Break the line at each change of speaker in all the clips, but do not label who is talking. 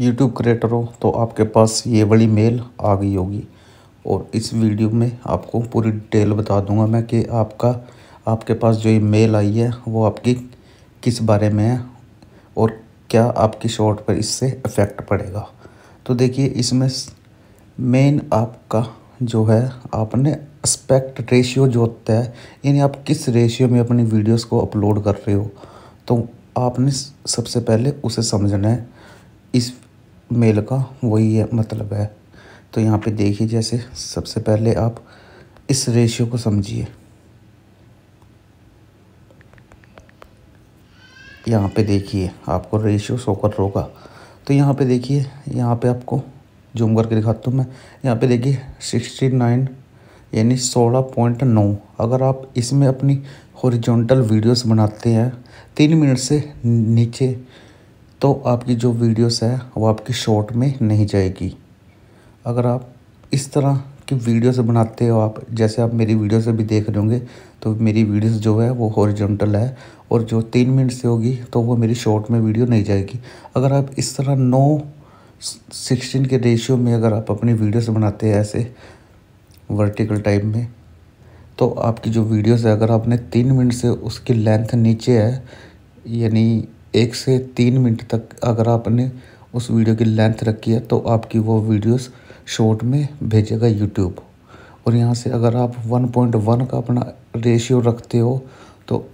YouTube creator हो तो आपके पास ये वाली मेल आ गई होगी और इस वीडियो में आपको पूरी डिटेल बता दूंगा मैं कि आपका आपके पास जो ये मेल आई है वो आपकी किस बारे में है और क्या आपकी शॉर्ट पर इससे इफ़ेक्ट पड़ेगा तो देखिए इसमें मेन आपका जो है आपने एस्पेक्ट रेशियो जो होता है यानी आप किस रेशियो में अपनी वीडियोस को अपलोड कर रहे हो तो आपने सबसे पहले उसे समझना है इस मेल का वही है मतलब है तो यहाँ पे देखिए जैसे सबसे पहले आप इस रेशियो को समझिए यहाँ पे देखिए आपको रेशियो सोकर रोका तो यहाँ पे देखिए यहाँ पे आपको जूम करके दिखाता हूँ मैं यहाँ पे देखिए सिक्सटी नाइन यानी सोलह पॉइंट नौ अगर आप इसमें अपनी हॉरिजॉन्टल वीडियोस बनाते हैं तीन मिनट से नीचे तो आपकी जो वीडियोस है वो आपकी शॉर्ट में नहीं जाएगी अगर आप इस तरह की वीडियोस बनाते हो आप जैसे आप मेरी वीडियोस भी देख रहे होंगे तो मेरी वीडियोस जो है वो हॉरिजॉन्टल है और जो तीन मिनट से होगी तो वो मेरी शॉर्ट में वीडियो नहीं जाएगी अगर आप इस तरह नौ सिक्सटीन के रेशियो में अगर आप अपनी वीडियोस बनाते हैं ऐसे वर्टिकल टाइप में तो आपकी जो वीडियोस है अगर आपने तीन मिनट से उसकी लेंथ नीचे है यानी एक से तीन मिनट तक अगर आपने उस वीडियो की लेंथ रखी है तो आपकी वो वीडियोस शॉर्ट में भेजेगा यूट्यूब और यहाँ से अगर आप 1.1 का अपना रेशियो रखते हो तो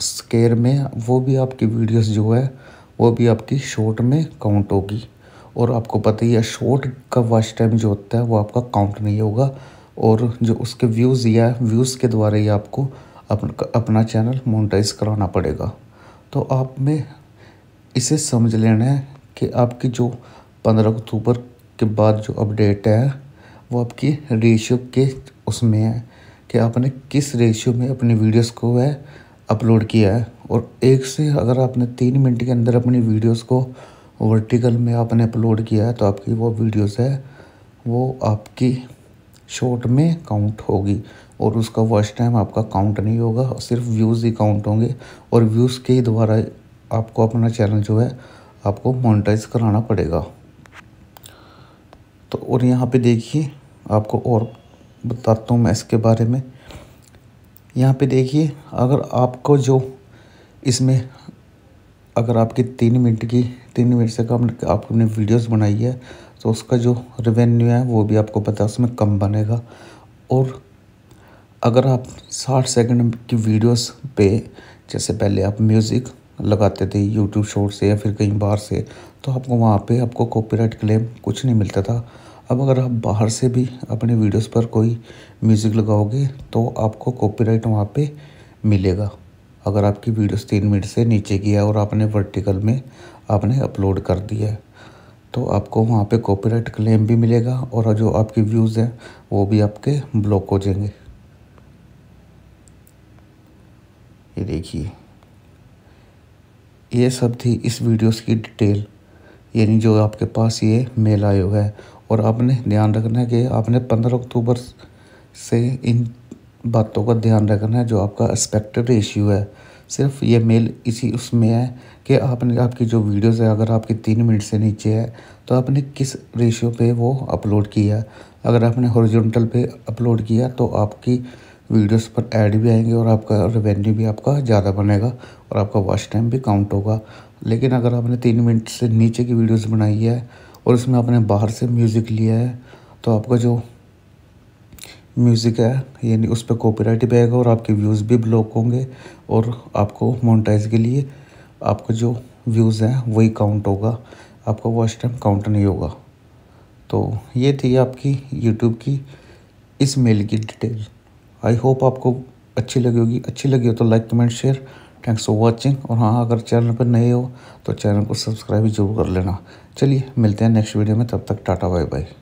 स्केयर में वो भी आपकी वीडियोस जो है वो भी आपकी शॉर्ट में काउंट होगी और आपको पता ही है शॉर्ट का वॉच टाइम जो होता है वो आपका काउंट नहीं होगा और जो उसके व्यूज़ या व्यूज़ के द्वारा ही आपको अपन, अपना चैनल मोनिटाइज कराना पड़ेगा तो आप में इसे समझ लेना है कि आपकी जो पंद्रह अक्टूबर के बाद जो अपडेट है वो आपकी रेशियो के उसमें है कि आपने किस रेशियो में अपनी वीडियोस को है अपलोड किया है और एक से अगर आपने तीन मिनट के अंदर अपनी वीडियोस को वर्टिकल में आपने अपलोड किया है तो आपकी वो वीडियोस है वो आपकी शॉर्ट में काउंट होगी और उसका वॉच टाइम आपका काउंट नहीं होगा सिर्फ व्यूज़ ही काउंट होंगे और व्यूज़ के द्वारा आपको अपना चैनल जो है आपको मोनिटाइज कराना पड़ेगा तो और यहाँ पे देखिए आपको और बताता हूँ मैं इसके बारे में यहाँ पे देखिए अगर आपको जो इसमें अगर आपकी तीन मिनट की तीन मिनट से कम आपने वीडियोस बनाई है तो उसका जो रेवेन्यू है वो भी आपको पता है उसमें कम बनेगा और अगर आप साठ सेकंड की वीडियोस पे जैसे पहले आप म्यूज़िक लगाते थे यूट्यूब शॉर्ट से या फिर कहीं बाहर से तो आपको वहाँ पे आपको कॉपीराइट क्लेम कुछ नहीं मिलता था अब अगर आप बाहर से भी अपने वीडियोस पर कोई म्यूज़िक लगाओगे तो आपको कॉपीराइट वहाँ पर मिलेगा अगर आपकी वीडियोस तीन मिनट से नीचे की है और आपने वर्टिकल में आपने अपलोड कर दिया है तो आपको वहाँ पर कॉपी क्लेम भी मिलेगा और जो आपके व्यूज़ हैं वो भी आपके ब्लॉक हो जाएंगे ये देखिए ये सब थी इस वीडियोस की डिटेल यानी जो आपके पास ये मेल हुआ है और आपने ध्यान रखना है कि आपने पंद्रह अक्टूबर से इन बातों का ध्यान रखना है जो आपका एक्सपेक्टेड रेशियो है सिर्फ ये मेल इसी उसमें है कि आपने आपकी जो वीडियोस है अगर आपकी तीन मिनट से नीचे है तो आपने किस रेशियो पे वो अपलोड किया अगर आपने हॉरिजॉन्टल पे अपलोड किया तो आपकी वीडियोस पर ऐड भी आएंगे और आपका रेवेन्यू भी आपका ज़्यादा बनेगा और आपका वॉच टाइम भी काउंट होगा लेकिन अगर आपने तीन मिनट से नीचे की वीडियोस बनाई है और उसमें आपने बाहर से म्यूज़िक लिया है तो आपका जो म्यूज़िक है यानी उस पर कॉपीराइट भी आएगा और आपके व्यूज़ भी ब्लॉक होंगे और आपको मोनिटाइज के लिए आपका जो व्यूज़ हैं वही काउंट होगा आपका वॉच टाइम काउंट नहीं होगा तो ये थी आपकी यूट्यूब की इस मेल की डिटेल आई होप आपको अच्छी लगी होगी अच्छी लगी हो तो like comment share thanks for watching और हाँ अगर चैनल पर नए हो तो चैनल को सब्सक्राइब जरूर कर लेना चलिए मिलते हैं नेक्स्ट वीडियो में तब तक टाटा बाय बाय